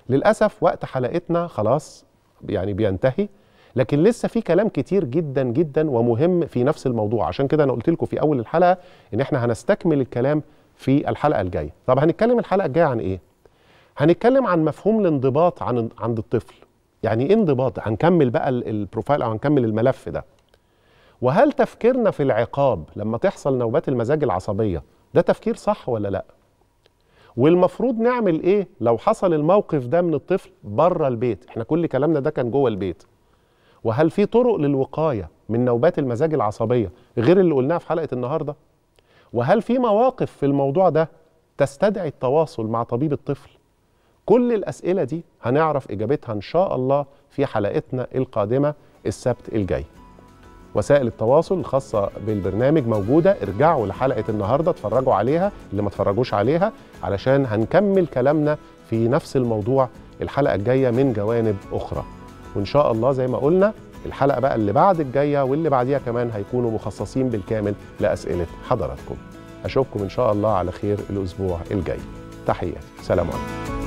للاسف وقت حلقتنا خلاص يعني بينتهي لكن لسه في كلام كتير جدا جدا ومهم في نفس الموضوع عشان كده انا قلت لكم في اول الحلقه ان احنا هنستكمل الكلام في الحلقه الجايه طب هنتكلم الحلقه الجايه عن ايه هنتكلم عن مفهوم الانضباط عن عند الطفل يعني ايه انضباط هنكمل بقى البروفايل او هنكمل الملف ده وهل تفكيرنا في العقاب لما تحصل نوبات المزاج العصبية ده تفكير صح ولا لا والمفروض نعمل ايه لو حصل الموقف ده من الطفل بره البيت احنا كل كلامنا ده كان جوه البيت وهل في طرق للوقاية من نوبات المزاج العصبية غير اللي قلناها في حلقة النهاردة وهل في مواقف في الموضوع ده تستدعي التواصل مع طبيب الطفل كل الأسئلة دي هنعرف إجابتها إن شاء الله في حلقتنا القادمة السبت الجاي وسائل التواصل الخاصة بالبرنامج موجودة ارجعوا لحلقة النهاردة اتفرجوا عليها اللي ما اتفرجوش عليها علشان هنكمل كلامنا في نفس الموضوع الحلقة الجاية من جوانب أخرى وإن شاء الله زي ما قلنا الحلقة بقى اللي بعد الجاية واللي بعديها كمان هيكونوا مخصصين بالكامل لأسئلة حضراتكم أشوفكم إن شاء الله على خير الأسبوع الجاي تحياتي سلام عليكم